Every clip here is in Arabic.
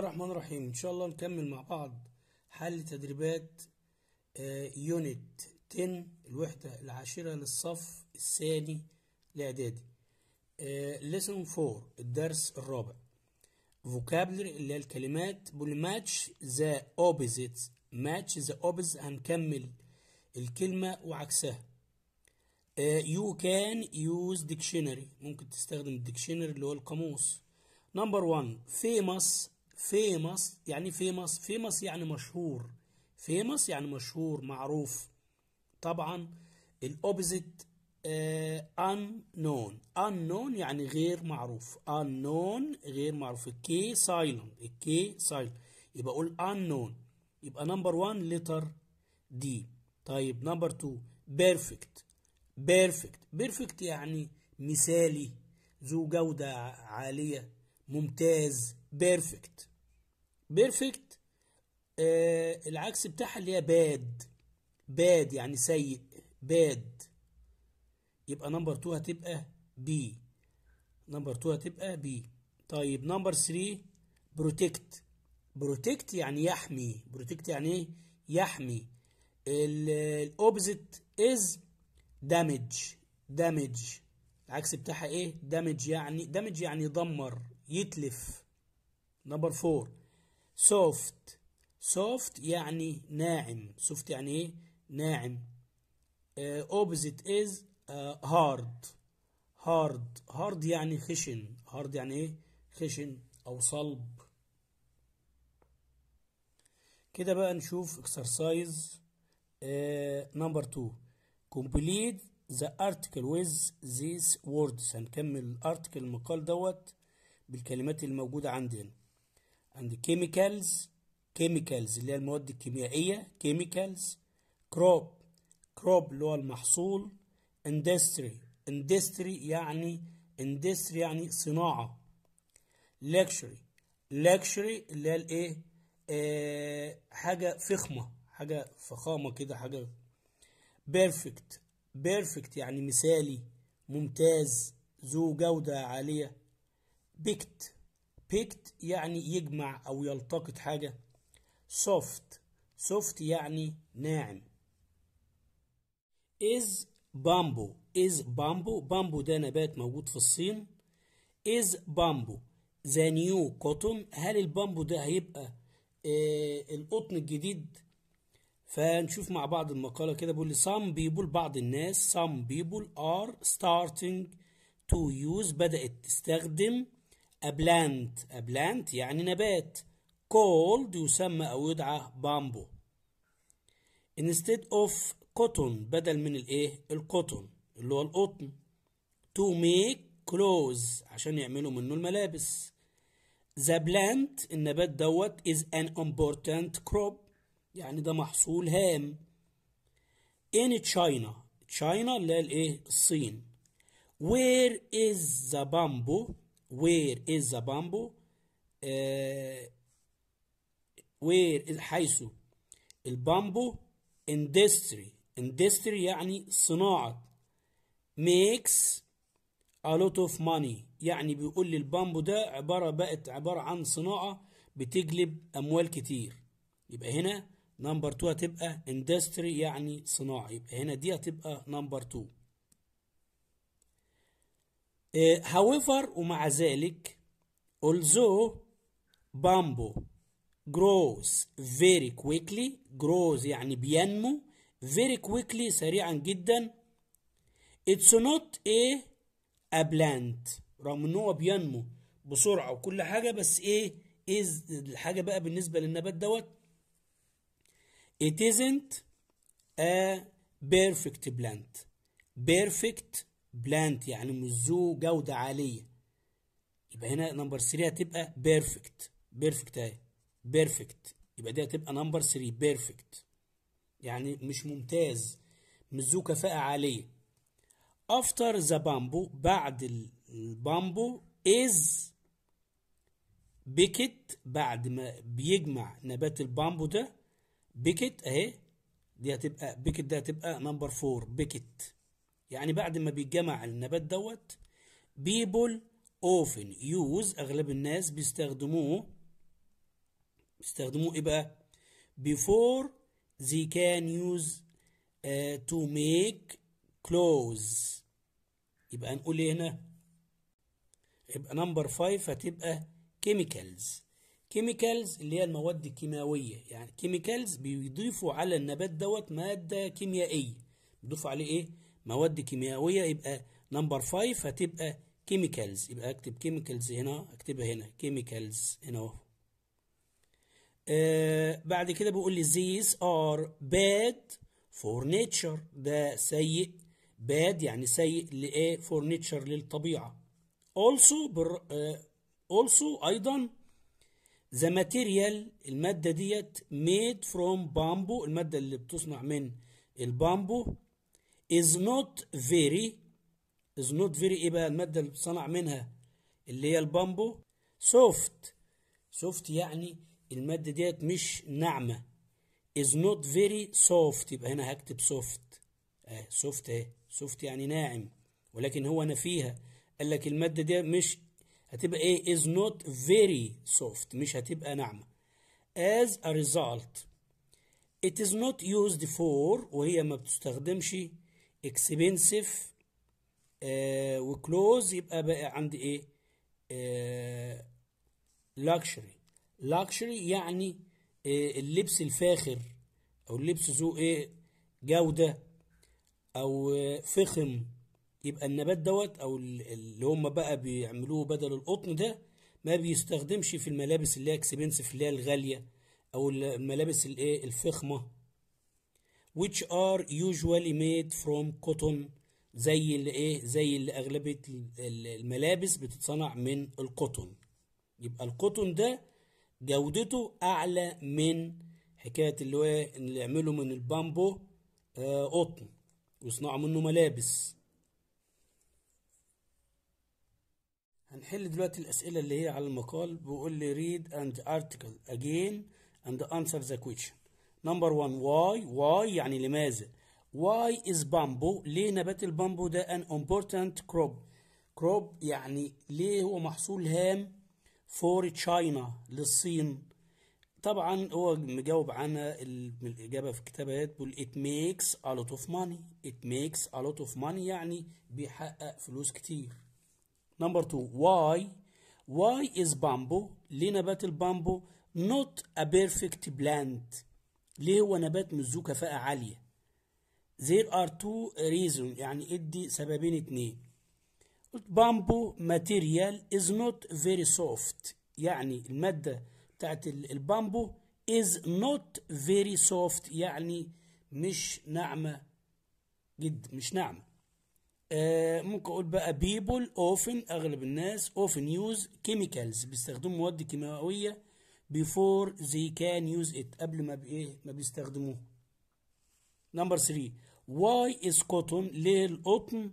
الله الرحمن الرحيم ان شاء الله نكمل مع بعض حل تدريبات يونت آه، 10 الوحدة العاشرة للصف الثاني الاعدادي لسن 4 الدرس الرابع فوكابلري اللي هي الكلمات بقول ماتش ذا اوبزيت ماتش ذا اوبز هنكمل الكلمة وعكسها يو كان يوز ديكشنري ممكن تستخدم الديكشنري اللي هو القاموس نمبر 1 famous فيمس يعني فيمس فيمس يعني مشهور فيمس يعني مشهور معروف طبعا الاوبزيت ان نون ان نون يعني غير معروف ان نون غير معروف كي سايلنت كي سايلنت يبقى اقول ان نون يبقى نمبر 1 لتر دي طيب نمبر 2 بيرفكت بيرفكت بيرفكت يعني مثالي ذو جودة عالية ممتاز بيرفكت بيرفكت آه العكس بتاعها اللي هي باد باد يعني سيء باد يبقى نمبر 2 هتبقى بي نمبر 2 هتبقى بي طيب نمبر 3 بروتكت بروتكت يعني يحمي بروتكت يعني ايه يحمي الاوبزيت از دامج دامج العكس بتاعها ايه دامج يعني دامج يعني يدمر يتلف نمبر 4 سوفت سوفت يعني ناعم سوفت يعني ايه ناعم اوبزيت از هارد هارد هارد يعني خشن هارد يعني ايه خشن او صلب كده بقى نشوف اكسرسايز نمبر 2 كومبليت ذا ارتكل ويز ذيس ووردز هنكمل الارتكل المقال دوت بالكلمات الموجوده عندنا and chemicals chemicals اللي هي المواد الكيميائية chemicals crop crop اللي هو المحصول industry industry يعني industry يعني صناعة luxury luxury اللي هي الايه آه حاجة فخمة حاجة فخامة كده حاجة perfect perfect يعني مثالي ممتاز ذو جودة عالية بيكت بيكت يعني يجمع أو يلتقط حاجة soft soft يعني ناعم is bamboo is bamboo bamboo ده نبات موجود في الصين is bamboo the new cotton هل البامبو ده هيبقى آه القطن الجديد فنشوف مع بعض المقالة كده بيقول لي some people بعض الناس some people are starting to use بدأت تستخدم A plant A plant يعني نبات called يسمى أو يدعى بامبو instead of cotton بدل من الايه القطن اللي هو القطن to make clothes عشان يعملوا منه الملابس the plant النبات دوت is an important crop يعني ده محصول هام in China China اللي هي الايه الصين where is the bamboo where is the bamboo uh, where حيث البامبو industry industry يعني صناعة makes a lot of money يعني بيقول لي البامبو ده عبارة بقت عبارة عن صناعة بتجلب أموال كتير يبقى هنا نمبر 2 هتبقى industry يعني صناعة يبقى هنا دي هتبقى نمبر 2 however ومع ذلك although bamboo grows very quickly grows يعني بينمو very quickly سريعا جدا it's not a a plant رغم ان هو بينمو بسرعه وكل حاجه بس ايه is الحاجه بقى بالنسبه للنبات دوت it isn't a perfect plant perfect بلانت يعني مزو ذو جودة عالية يبقى هنا نمبر 3 هتبقى بيرفكت بيرفكت اهي بيرفكت يبقى دي هتبقى نمبر 3 بيرفكت يعني مش ممتاز مزو ذو كفاءة عالية after the bamboo بعد البامبو is بيكت بعد ما بيجمع نبات البامبو ده بيكت اهي دي هتبقى بيكت ده هتبقى نمبر 4 بيكت يعني بعد ما بيتجمع النبات دوت بيبل اوفن يوز اغلب الناس بيستخدموه بيستخدموه ايه بقى بيفور زي كان يوز تو ميك كلوز يبقى هنقول ايه هنا يبقى نمبر 5 هتبقى كيميكالز كيميكالز اللي هي المواد الكيماويه يعني كيميكالز بيضيفوا على النبات دوت ماده كيميائيه بيضيفوا عليه ايه مواد كيميائية يبقى نمبر 5 هتبقى كيميكالز يبقى اكتب كيميكالز هنا اكتبها هنا كيميكالز هنا اهو آه، بعد كده بيقول لي زيز ار باد فور نيتشر ده سيء باد يعني سيء لإيه فور نيتشر للطبيعة also بر آه، also أيضا the material المادة ديت made from bamboo المادة اللي بتصنع من البامبو is not very is not very ايه بقى المادة اللي بتصنع منها اللي هي البامبو soft soft يعني المادة ديت مش ناعمة is not very soft يبقى هنا هكتب soft اه soft اهي soft يعني ناعم ولكن هو نفيها قال لك المادة دي مش هتبقى ايه is not very soft مش هتبقى ناعمة as a result it is not used for وهي ما بتستخدمش اكسبنسيف آه، وكلوز يبقى بقى عند ايه لاكشري آه، لاكشري يعني آه، اللبس الفاخر او اللبس ذو ايه جوده او فخم يبقى النبات دوت او اللي هم بقى بيعملوه بدل القطن ده ما بيستخدمش في الملابس اللي هي اكسبنسيف اللي هي الغاليه او الملابس الايه الفخمه which are usually made from cotton زي اللي ايه زي اللي اغلبيه الملابس بتتصنع من القطن يبقى القطن ده جودته اعلى من حكايه اللي هو اللي يعمله من البامبو آه قطن ويصنعوا منه ملابس هنحل دلوقتي الاسئله اللي هي على المقال بيقول لي read and article again and answer the question نمبر 1 واي واي يعني لماذا واي از بامبو ليه نبات البامبو ده ان امبورتنت كروب كروب يعني ليه هو محصول هام فور تشاينا للصين طبعا هو مجاوب عنها الإجابة في كتابات بيقول it makes a lot of money it makes a lot of money يعني بيحقق فلوس كتير نمبر 2 why why is bamboo ليه نبات البامبو not a perfect plant ليه هو نبات مش ذو كفاءة عالية there are two reasons يعني ادي سببين اتنين بامبو ماتيريال از نوت فيري سوفت يعني المادة بتاعت البامبو از نوت فيري سوفت يعني مش ناعمة جدا مش ناعمة آه ممكن اقول بقى بيبول اوفن اغلب الناس اوفن يوز كيميكالز بيستخدموا مواد كيماوية before they can use it قبل ما بايه ما بيستخدموه number 3 why is cotton ليه القطن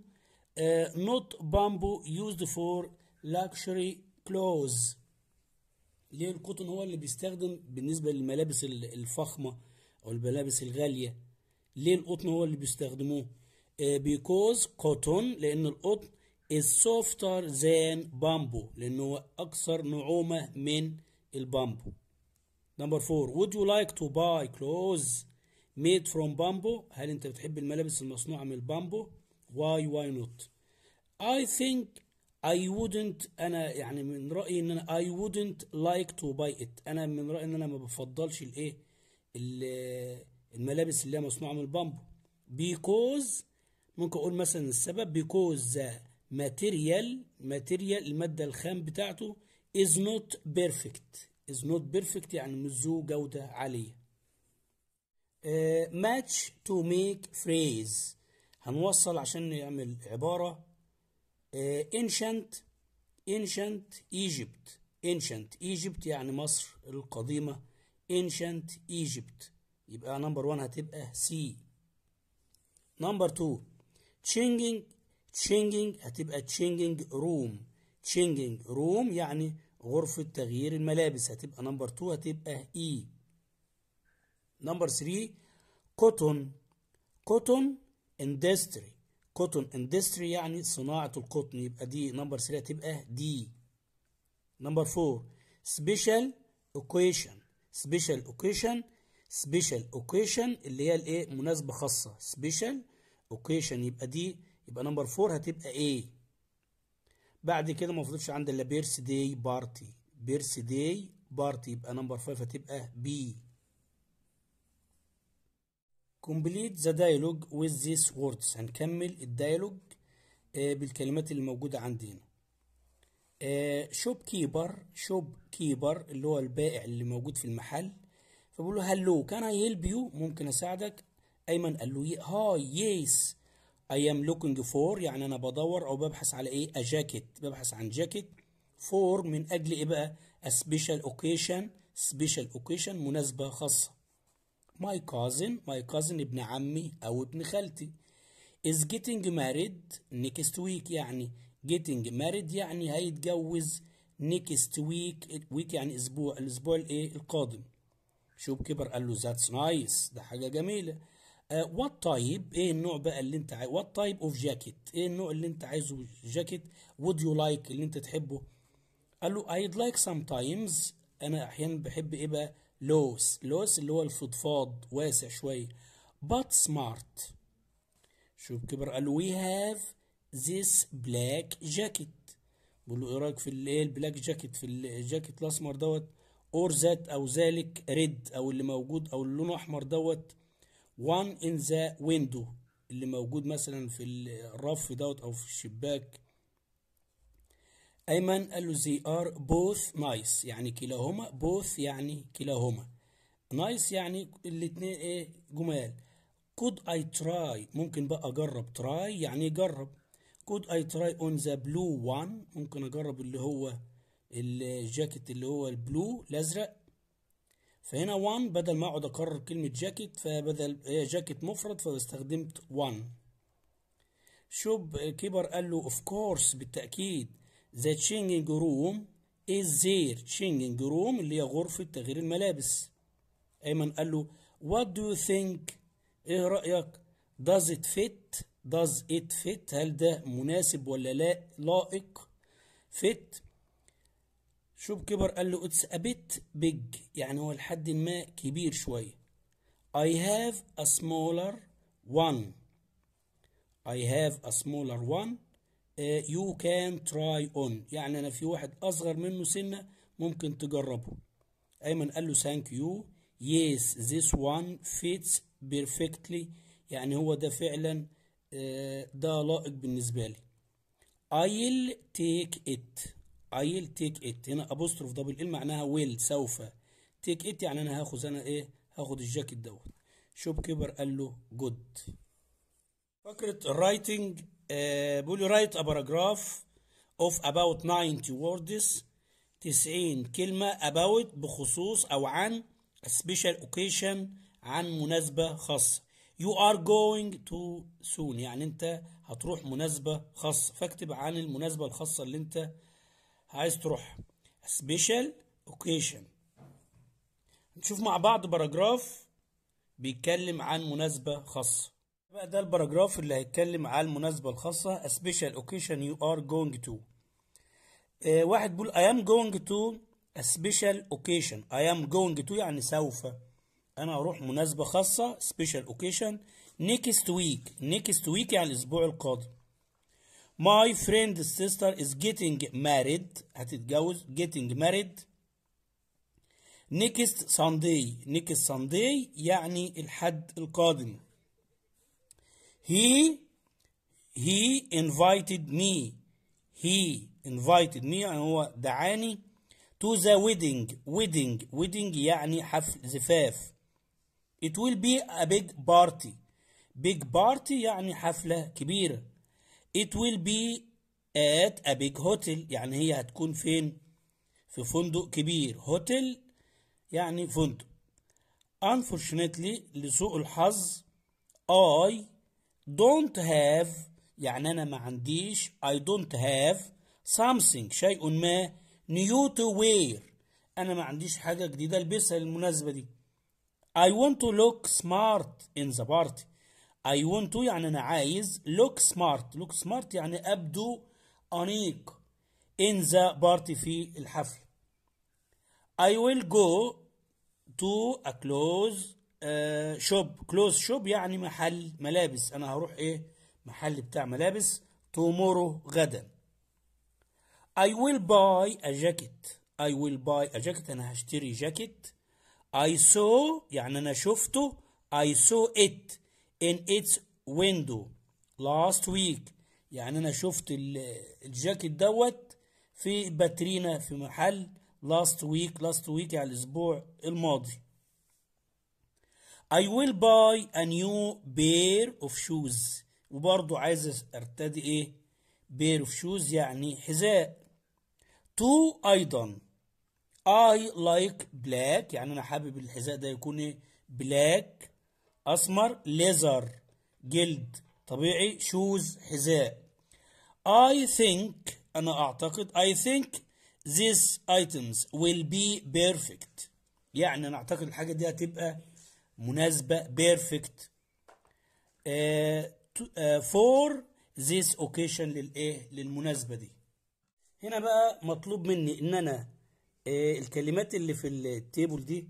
uh, not bamboo used for luxury clothes ليه القطن هو اللي بيستخدم بالنسبة للملابس الفخمة أو الملابس الغالية ليه القطن هو اللي بيستخدموه uh, because cotton لأن القطن is softer than bamboo لأنه أكثر نعومة من البامبو نمبر 4 would you like to buy clothes made from bamboo هل انت بتحب الملابس المصنوعة من البامبو why why not I think I wouldn't أنا يعني من رأيي إن أنا I wouldn't like to buy it أنا من رأيي إن أنا ما بفضلش الإيه الملابس اللي هي مصنوعة من البامبو because ممكن أقول مثلا السبب because the material material المادة الخام بتاعته is not perfect is not perfect يعني مش ذو جودة عالية uh, match to make phrase هنوصل عشان نعمل عبارة uh, ancient ancient Egypt ancient Egypt يعني مصر القديمة ancient Egypt يبقى نمبر 1 هتبقى C نمبر 2 changing changing هتبقى changing room changing room يعني غرفة تغيير الملابس هتبقى نمبر 2 هتبقى اي e. نمبر 3 كوتون كوتون اندستري كوتون اندستري يعني صناعة القطن يبقى دي نمبر 3 هتبقى دي نمبر 4 سبيشال اوكيشن سبيشال اوكيشن سبيشال اوكيشن اللي هي الايه مناسبة خاصة سبيشال اوكيشن يبقى دي يبقى نمبر 4 هتبقى ايه بعد كده ما فضلش عندي الا بيرث داي بارتي بيرث داي بارتي يبقى نمبر 5 هتبقى بي كومبليت ذا دايلوج وذ ذيس ووردز هنكمل الدايلوج آه، بالكلمات اللي موجودة عندنا شوب كيبر شوب كيبر اللي هو البائع اللي موجود في المحل فبقول له هلو كان اي هيلب يو ممكن اساعدك ايمن قال له هاي يس I am looking for يعني أنا بدور أو ببحث على إيه a jacket ببحث عن jacket for من أجل إيه بقى a special occasion special occasion مناسبة خاصة my cousin my cousin ابن عمي أو ابن خالتي is getting married next week يعني getting married يعني هيتجوز next week week يعني أسبوع الأسبوع الإيه القادم شوب كبر قال له that's nice ده حاجة جميلة وات آه، تايب ايه النوع بقى اللي انت عايزه وات تايب اوف جاكيت ايه النوع اللي انت عايزه جاكيت وود يو لايك اللي انت تحبه قال له لايك سام تايمز انا احيانا بحب ايه بقى لوس لوس اللي هو الفضفاض واسع شويه بات سمارت شوف كبر قال له وي هاف ذيس بلاك جاكيت بقول له ايه رايك في الايه البلاك جاكيت في الجاكيت الاسمر دوت اور ذات او ذلك ريد او اللي موجود او اللون احمر دوت وان ان ذا ويندو اللي موجود مثلا في الرف دوت او في الشباك ايمن قال له زي ار بوث نايس يعني كلاهما بوث يعني كلاهما نايس يعني الاتنين ايه جمال كود اي تراي ممكن بقى اجرب تراي يعني جرب كود اي تراي اون ذا بلو وان ممكن اجرب اللي هو الجاكيت اللي هو البلو الازرق فهنا وان بدل ما اقعد اكرر كلمة جاكيت فبدل هي جاكيت مفرد فاستخدمت وان شوب كبر قال له اوف كورس بالتأكيد ذا تشينجينج روم از زير تشينجينج روم اللي هي غرفة تغيير الملابس ايمن قال له وات دو يو ثينك ايه رأيك does it fit does it fit هل ده مناسب ولا لا لائق fit شو بكبر قال له اتس a bit big يعني هو لحد ما كبير شوية I have a smaller one I have a smaller one uh, you can try on يعني أنا في واحد أصغر منه سنة ممكن تجربه أيمن قال له thank you yes this one fits perfectly يعني هو ده فعلا uh, ده لائق بالنسبة لي I'll take it I'll take it هنا apostrophe double ال معناها will سوف take it يعني انا هاخد انا ايه هاخد الجاكيت دوت شوب كيبر قال له جود فكرة الرايتنج آه بيقول لي رايت باراجراف اوف اباوت 90 ووردز 90 كلمة about بخصوص او عن a special occasion عن مناسبة خاصة you are going to soon يعني انت هتروح مناسبة خاصة فاكتب عن المناسبة الخاصة اللي انت عايز تروح سبيشال اوكيشن نشوف مع بعض باراجراف بيتكلم عن مناسبة خاصة بقى ده الباراجراف اللي هيتكلم عن المناسبة الخاصة سبيشال اوكيشن يو ار جوينج تو واحد بيقول اي ام جوينج تو سبيشال اوكيشن اي ام جوينج تو يعني سوف انا هروح مناسبة خاصة سبيشال اوكيشن نيكست ويك نيكست ويك يعني الاسبوع القادم My friend's sister is getting married. هتتجوز. Getting married. Next Sunday. Next Sunday يعني الحد القادم. He he invited me. He invited me يعني هو دعاني to the wedding. Wedding. Wedding يعني حفل زفاف. It will be a big party. Big party يعني حفلة كبيرة. it will be at a big hotel يعني هي هتكون فين في فندق كبير هوتيل يعني فندق unfortunately لسوء الحظ I don't have يعني أنا ما عنديش I don't have something شيء ما new to wear أنا ما عنديش حاجة جديدة ألبسها للمناسبة دي I want to look smart in the party I want to يعني انا عايز look smart look smart يعني ابدو انيق in the party في الحفل I will go to a close uh, shop close shop يعني محل ملابس انا هروح ايه محل بتاع ملابس tomorrow غدا I will buy a jacket I will buy a jacket أنا هشتري jacket I saw يعني أنا شفته I saw it in its window last week يعني أنا شفت الجاكيت دوت في باترينا في محل last week last week يعني الأسبوع الماضي I will buy a new pair of shoes وبرضو عايز ارتدي ايه pair of shoes يعني حذاء تو ايضا I like black يعني انا حابب الحذاء ده يكون ايه black أسمر ليزر جلد طبيعي شوز حذاء I think أنا أعتقد I think these items will be perfect يعني أنا أعتقد الحاجة دي هتبقى مناسبة perfect uh, for this occasion للإيه للمناسبة دي هنا بقى مطلوب مني إن أنا آه، الكلمات اللي في التيبل دي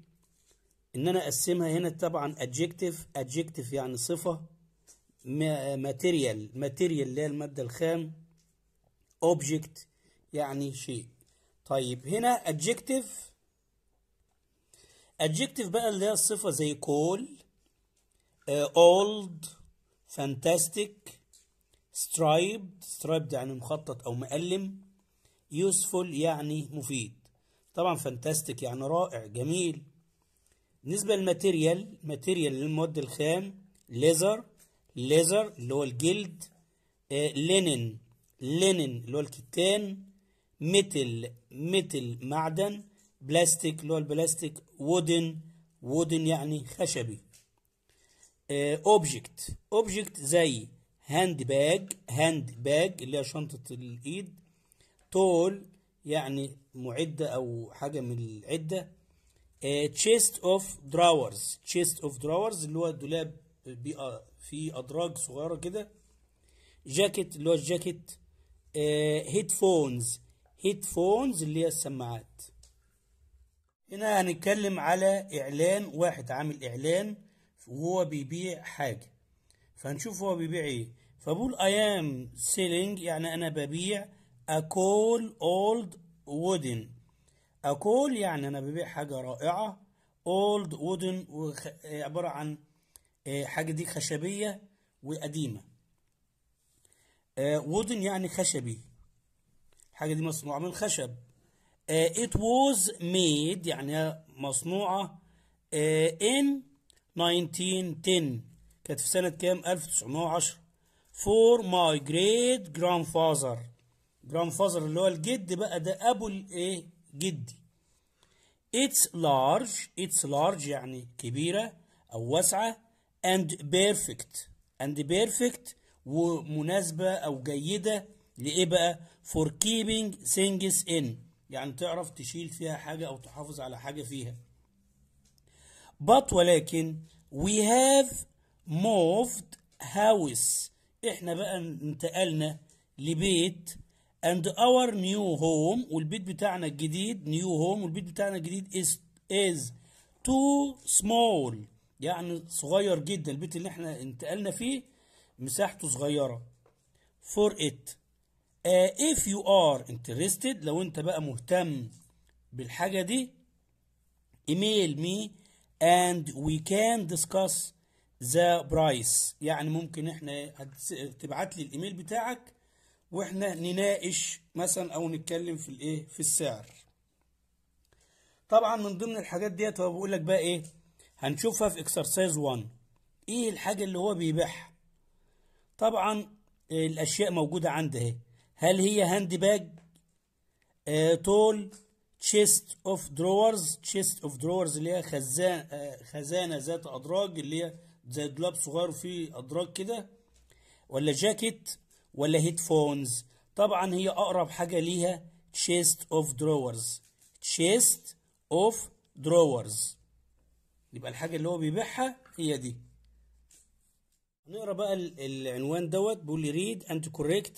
ان انا اقسمها هنا طبعا ادجكتيف ادجكتيف يعني صفه ماتيريال ماتيريال اللي هي الماده الخام اوبجكت يعني شيء طيب هنا ادجكتيف ادجكتيف بقى اللي هي الصفه زي كول اولد فانتاستيك سترايبد سترايبد يعني مخطط او مقلم يوسفول يعني مفيد طبعا فانتاستيك يعني رائع جميل بالنسبة للماتيريال ماتيريال للمواد الخام ليزر ليزر اللي هو الجلد آه، لينن لينن اللي هو الكتان ميتل ميتل معدن بلاستيك اللي هو البلاستيك وودن وودن يعني خشبي اوبجكت آه، اوبجكت زي هاند باج هاند باج اللي هي شنطة الايد تول يعني معدة او حاجة من العدة تشيست اوف دراورز تشيست اوف دراورز اللي هو الدولاب بيبقى آه، فيه ادراج صغيره كده جاكيت اللي هو الجاكيت هيدفونز آه، هيدفونز اللي هي السماعات هنا هنتكلم على اعلان واحد عامل اعلان وهو بيبيع حاجه فهنشوف هو بيبيع ايه فبقول اي ام سيلينج يعني انا ببيع اكول اولد وودن اكول يعني انا ببيع حاجه رائعه اولد وودن وخ... عباره عن إيه، حاجه دي خشبيه وقديمه وودن إيه، يعني خشبي الحاجه دي مصنوعه من خشب إيه، it was made يعني مصنوعه in 1910 كانت في سنه كام 1910 for my great grandfather grandfather اللي هو الجد بقى ده ابو الايه جدي It's large It's large يعني كبيرة أو واسعة and perfect and perfect ومناسبة أو جيدة لإيه بقى for keeping things in يعني تعرف تشيل فيها حاجة أو تحافظ على حاجة فيها but ولكن we have moved house احنا بقى انتقلنا لبيت and our new home والبيت بتاعنا الجديد new home والبيت بتاعنا الجديد is is too small يعني صغير جدا البيت اللي احنا انتقلنا فيه مساحته صغيرة for it uh, if you are interested لو انت بقى مهتم بالحاجة دي email me and we can discuss the price يعني ممكن احنا تبعت لي الايميل بتاعك واحنا نناقش مثلا او نتكلم في الايه في السعر طبعا من ضمن الحاجات ديت هو بيقول لك بقى ايه هنشوفها في اكسرسايز 1 ايه الحاجه اللي هو بيبيعها طبعا الاشياء موجوده عنده اهي هل هي هاند باج تول تشيست اوف دروورز تشيست اوف دروورز اللي هي خزان آه، خزانه ذات ادراج اللي هي زي دولاب صغير وفيه ادراج كده ولا جاكيت ولا هيدفونز طبعا هي اقرب حاجه ليها chest اوف drawers chest اوف drawers يبقى الحاجه اللي هو بيبيعها هي دي نقرا بقى العنوان دوت بيقول لي ريد اند correct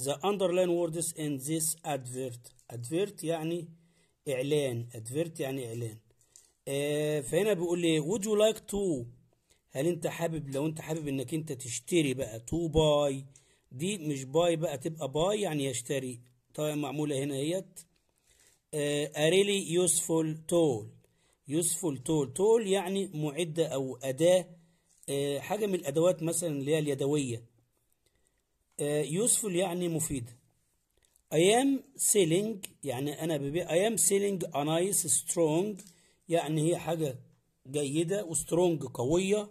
ذا underline words in this advert advert يعني اعلان advert يعني اعلان آه فهنا بيقول لي would you like to هل انت حابب لو انت حابب انك انت تشتري بقى to buy دي مش باي بقى تبقى باي يعني يشتري طيب معمولة هنا اهيت اريلي يوسفول تول يوسفول تول تول يعني معدة او اداة آه حاجة من الادوات مثلا اللي هي اليدوية يوسفول آه، يعني مفيدة I am selling يعني أنا ببيع I am selling a nice strong يعني هي حاجة جيدة وسترونج قوية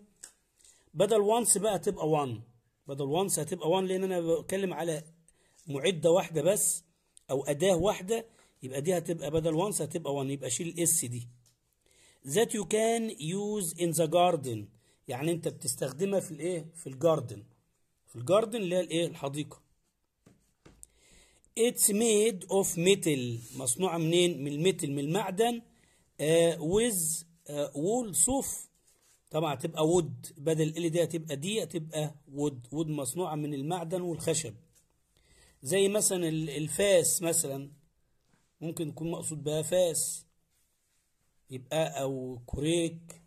بدل once بقى تبقى one بدل وانس هتبقى وان لان انا بتكلم على معده واحده بس او اداه واحده يبقى دي هتبقى بدل وانس هتبقى وان يبقى شيل الاس دي ذات يو كان يوز ان ذا جاردن يعني انت بتستخدمها في الايه في الجاردن في الجاردن اللي هي الايه الحديقه اتس ميد اوف ميتل مصنوعه منين من الميتل من المعدن ويز آه، وول آه، صوف طبعا تبقى وود بدل ال دي هتبقى دي هتبقى وود وود مصنوعه من المعدن والخشب زي مثلا الفاس مثلا ممكن يكون مقصود بها فاس يبقى او كوريك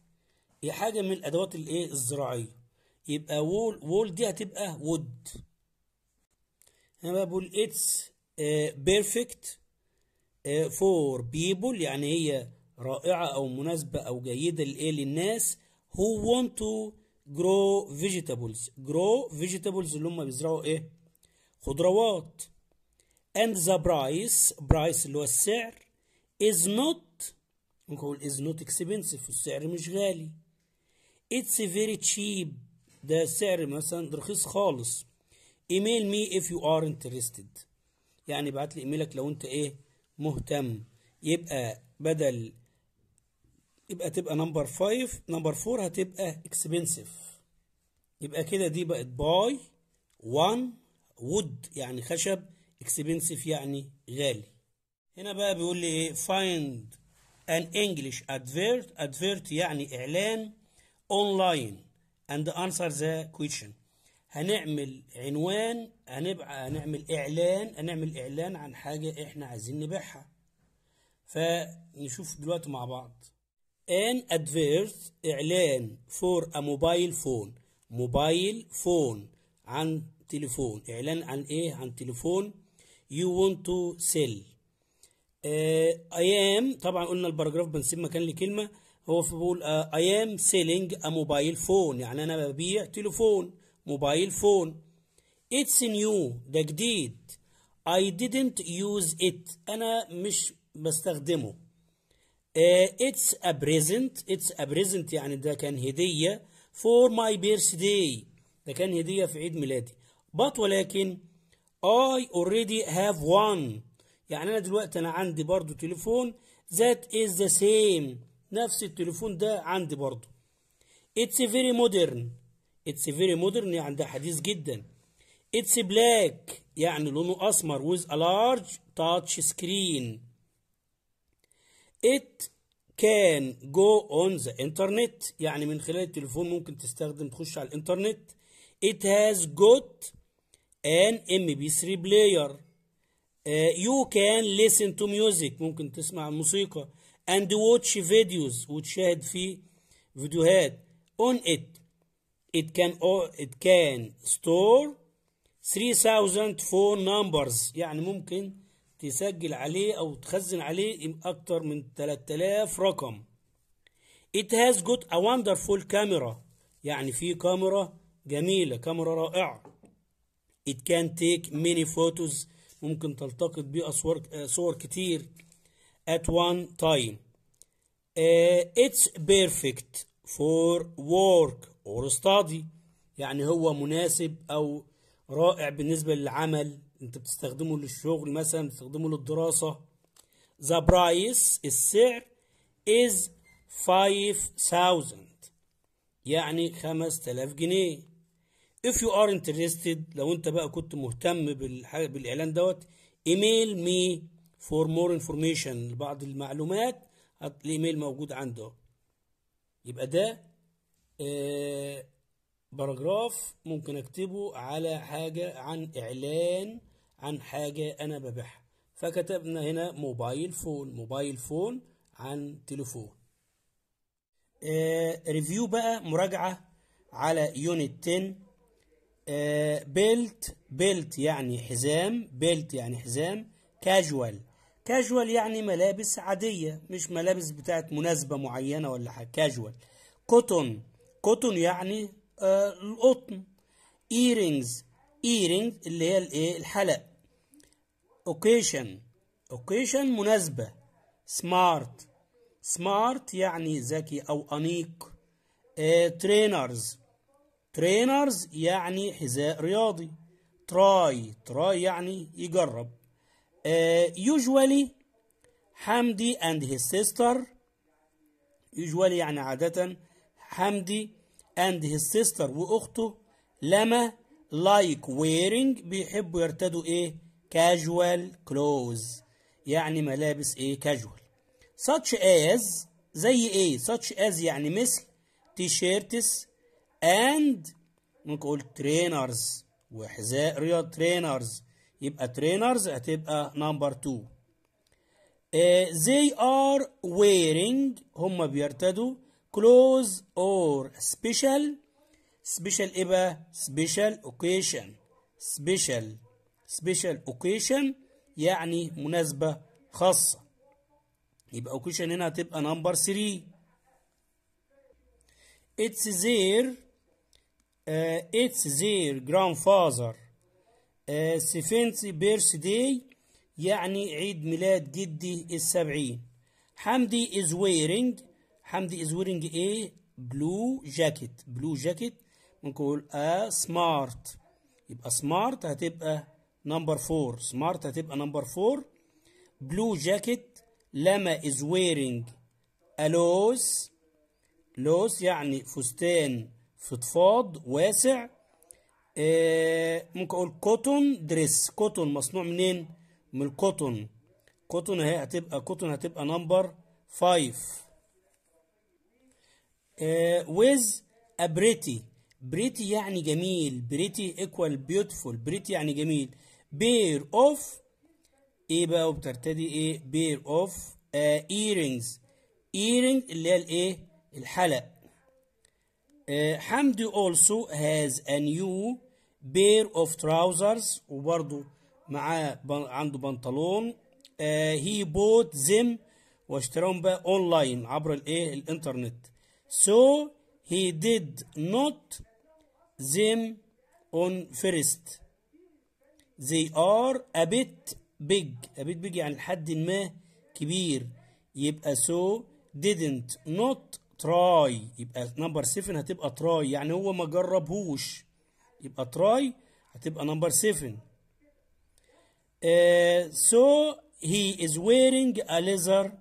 هي حاجه من الادوات الايه الزراعيه يبقى وول وول دي هتبقى وود انا بقى بقول اتس بيرفكت فور بيبل يعني هي رائعه او مناسبه او جيده للناس who want to grow vegetables grow vegetables اللي هم بيزرعوا ايه خضروات and the price price اللي هو السعر is not نقول is not expensive السعر مش غالي it's very cheap ده سعر مثلا رخيص خالص email me if you are interested يعني ابعت لي ايميلك لو انت ايه مهتم يبقى بدل يبقى تبقى نمبر 5 نمبر 4 هتبقى اكسبنسيف يبقى كده دي بقت باي 1 وود يعني خشب اكسبنسيف يعني غالي هنا بقى بيقول لي ايه فايند ان انجلش ادفيرت ادفيرت يعني اعلان اونلاين اند انسر ذا كويشن هنعمل عنوان هنبقى هنعمل اعلان هنعمل اعلان عن حاجه احنا عايزين نبيعها فنشوف دلوقتي مع بعض an advert إعلان for a mobile phone mobile phone عن تليفون إعلان عن إيه عن تليفون you want to sell اي uh, I am طبعا قلنا الباراجراف بنسيب مكان لكلمة هو بيقول uh, I am selling a mobile phone يعني أنا ببيع تليفون موبايل فون It's new ده جديد I didn't use it أنا مش بستخدمه اتس ا بريزنت اتس ا بريزنت يعني ده كان هديه فور ماي birthday. ده كان هديه في عيد ميلادي بط ولكن اي اوريدي هاف وان يعني انا دلوقتي انا عندي برضو تليفون ذات از ذا سيم نفس التليفون ده عندي برضو اتس فيري مودرن اتس فيري مودرن يعني ده حديث جدا اتس بلاك يعني لونه اسمر ويز ا لارج تاتش سكرين it can go on the internet يعني من خلال التليفون ممكن تستخدم تخش على الانترنت it has got an mp3 player Uh, you can listen to music ممكن تسمع الموسيقى and watch videos وتشاهد فيه فيديوهات on it it can it can store 3000 phone numbers يعني ممكن تسجل عليه او تخزن عليه اكتر من 3000 رقم it has got a wonderful camera يعني في كاميرا جميلة كاميرا رائعة it can take many photos ممكن تلتقط بيه صور صور كتير at one time uh, it's perfect for work or study يعني هو مناسب او رائع بالنسبة للعمل انت بتستخدمه للشغل مثلا بتستخدمه للدراسة the price السعر is 5000 يعني 5000 جنيه if you are interested لو انت بقى كنت مهتم بالاعلان دوت ايميل مي for more information لبعض المعلومات الايميل موجود عنده يبقى ده باراجراف آه، ممكن اكتبه على حاجة عن اعلان عن حاجة أنا ببيعها فكتبنا هنا موبايل فون موبايل فون عن تليفون آه ريفيو بقى مراجعة على يونت 10 آه بيلت بيلت يعني حزام بيلت يعني حزام كاجوال كاجوال يعني ملابس عادية مش ملابس بتاعت مناسبة معينة ولا حاجة كاجوال كوتون كوتون يعني آه القطن ايرينجز ايرنج اللي هي الايه الحلق اوكيشن اوكيشن مناسبة سمارت سمارت يعني ذكي او انيق ترينرز آه، ترينرز يعني حذاء رياضي تراي تراي يعني يجرب يوجوالي آه، حمدي اند هي سيستر يوجوالي يعني عادة حمدي اند هي سيستر واخته لما لايك like بيحبوا يرتدوا ايه كاجوال كلوز يعني ملابس ايه كاجوال such as زي ايه such as يعني مثل تيشيرتس اند ممكن اقول ترينرز وحذاء رياض ترينرز يبقى ترينرز هتبقى نمبر 2 إيه، they are wearing هم بيرتدوا clothes or special سبيشال ايه بقى سبيشال اوكيشن سبيشال سبيشال اوكيشن يعني مناسبة خاصة يبقى اوكيشن هنا هتبقى نمبر 3 اتس زير اتس زير جراند فازر سيفنتي بيرث يعني عيد ميلاد جدي السبعين حمدي از ويرنج حمدي از ويرنج ايه بلو جاكيت بلو جاكيت نقول a سمارت يبقى سمارت هتبقى نمبر فور سمارت هتبقى نمبر فور بلو جاكيت لما از a loose loose يعني فستان فضفاض واسع آه ممكن اقول كوتون دريس كوتون مصنوع منين من القطن قطن هي هتبقى قطن هتبقى نمبر فايف آه a pretty بريتي يعني جميل بريتي ايكوال بيوتفول بريتي يعني جميل بير اوف ايه بقى وبترتدي ايه بير اوف ايرينجز ايرينج اللي هي الايه الحلق آه حمدي اولسو هاز ا نيو بير اوف تراوزرز وبرده معاه عنده بنطلون هي بوت زم واشتراهم بقى اونلاين عبر الايه الانترنت so he did not them on first they are a bit big a bit big يعني لحد ما كبير يبقى so didn't not try يبقى نمبر 7 هتبقى try يعني هو ما جربهوش يبقى try هتبقى نمبر 7 uh, so he is wearing a leather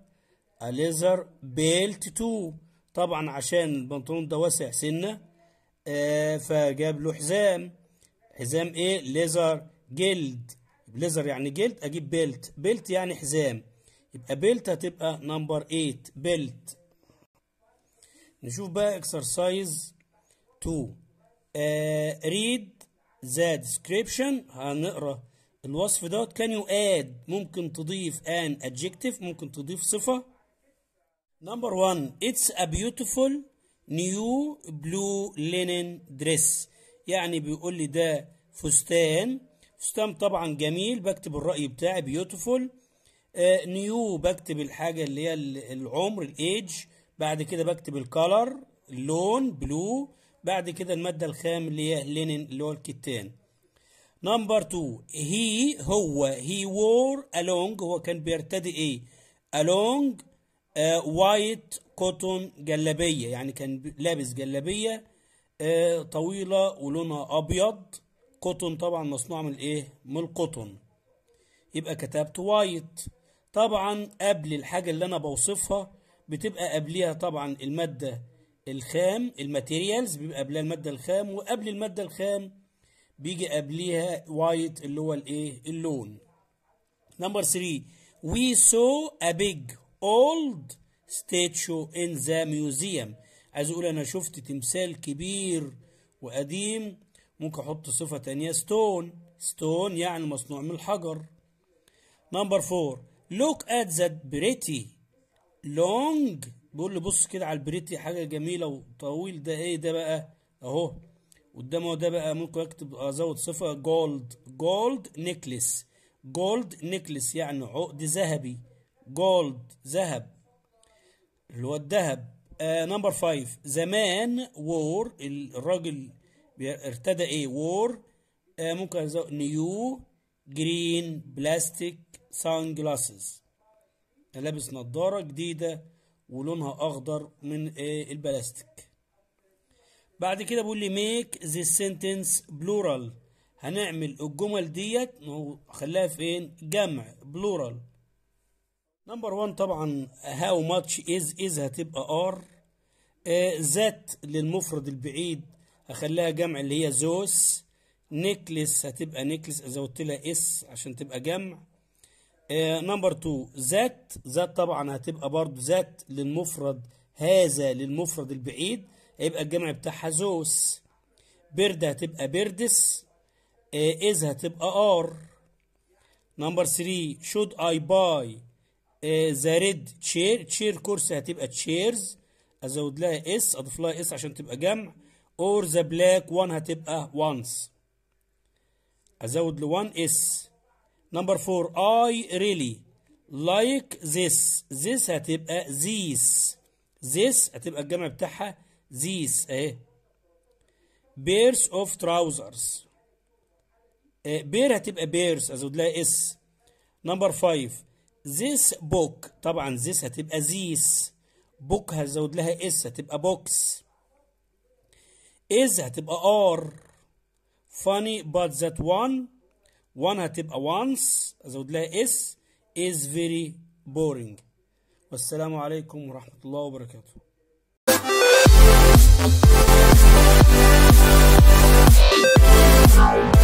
a leather belt too طبعا عشان البنطلون ده واسع سنة آه فجاب له حزام حزام ايه ليزر جلد ليزر يعني جلد اجيب بيلت بيلت يعني حزام يبقى بيلت هتبقى نمبر 8 بيلت نشوف بقى اكسرسايز 2 ريد ذا ديسكريبشن هنقرا الوصف دوت كان يو اد ممكن تضيف ان ادجكتيف ممكن تضيف صفه نمبر 1 اتس ا بيوتيفول نيو بلو لينن دريس يعني بيقول لي ده فستان فستان طبعا جميل بكتب الرأي بتاعي بيوتيفول نيو uh, بكتب الحاجة اللي هي العمر الايدج بعد كده بكتب الكالر اللون بلو بعد كده المادة الخام اللي هي لينن اللي هو الكتان نمبر 2 هي هو هي وور along هو كان بيرتدي ايه along آه، وايت كوتون جلابية يعني كان لابس جلابية آه، طويلة ولونها أبيض كوتون طبعا مصنوع من الإيه؟ من القطن يبقى كتبت وايت طبعا قبل الحاجة اللي أنا بوصفها بتبقى قبليها طبعا المادة الخام الماتيريالز بيبقى قبلها المادة الخام وقبل المادة الخام بيجي قبليها وايت اللي هو الايه اللون نمبر 3 وي سو أبيج old statue in the museum عايز اقول انا شفت تمثال كبير وقديم ممكن احط صفة تانية ستون ستون يعني مصنوع من الحجر نمبر 4 look at that pretty long بيقول لي بص كده على البريتي حاجة جميلة وطويل ده ايه ده بقى اهو قدامه ده بقى ممكن اكتب ازود صفة جولد جولد نيكليس جولد نيكليس يعني عقد ذهبي جولد ذهب اللي هو الذهب نمبر آه، 5 زمان وور الراجل ارتدى ايه وور آه ممكن نيو جرين بلاستيك سان جلاسز لابس نظاره جديده ولونها اخضر من آه البلاستيك بعد كده بيقول لي ميك ذا سنتنس بلورال هنعمل الجمل ديت خليها فين جمع بلورال نمبر 1 طبعا هاو ماتش از از هتبقى ار ذات للمفرد البعيد هخليها جمع اللي هي زوس نيكلس هتبقى نيكلس زودت لها اس عشان تبقى جمع نمبر 2 ذات ذات طبعا هتبقى برضو ذات للمفرد هذا للمفرد البعيد هيبقى الجمع بتاعها زوس برد هتبقى بردس از هتبقى ار نمبر 3 شود اي باي إيه، زارد تشير تشير كورس هتبقى تشيرز ازود لها اس اضيف لها اس عشان تبقى جمع اور ذا بلاك 1 هتبقى وانس ازود ل 1 اس نمبر 4 اي ريلي لايك ذس ذس هتبقى ذيس ذس هتبقى الجمع بتاعها ذيس اهي بيرس اوف تراوزرز بير هتبقى بيرس ازود لها اس نمبر 5 this book طبعا this هتبقى this book هزود لها اس هتبقى box is هتبقى are funny but that one one هتبقى once هزود لها s is very boring والسلام عليكم ورحمة الله وبركاته back.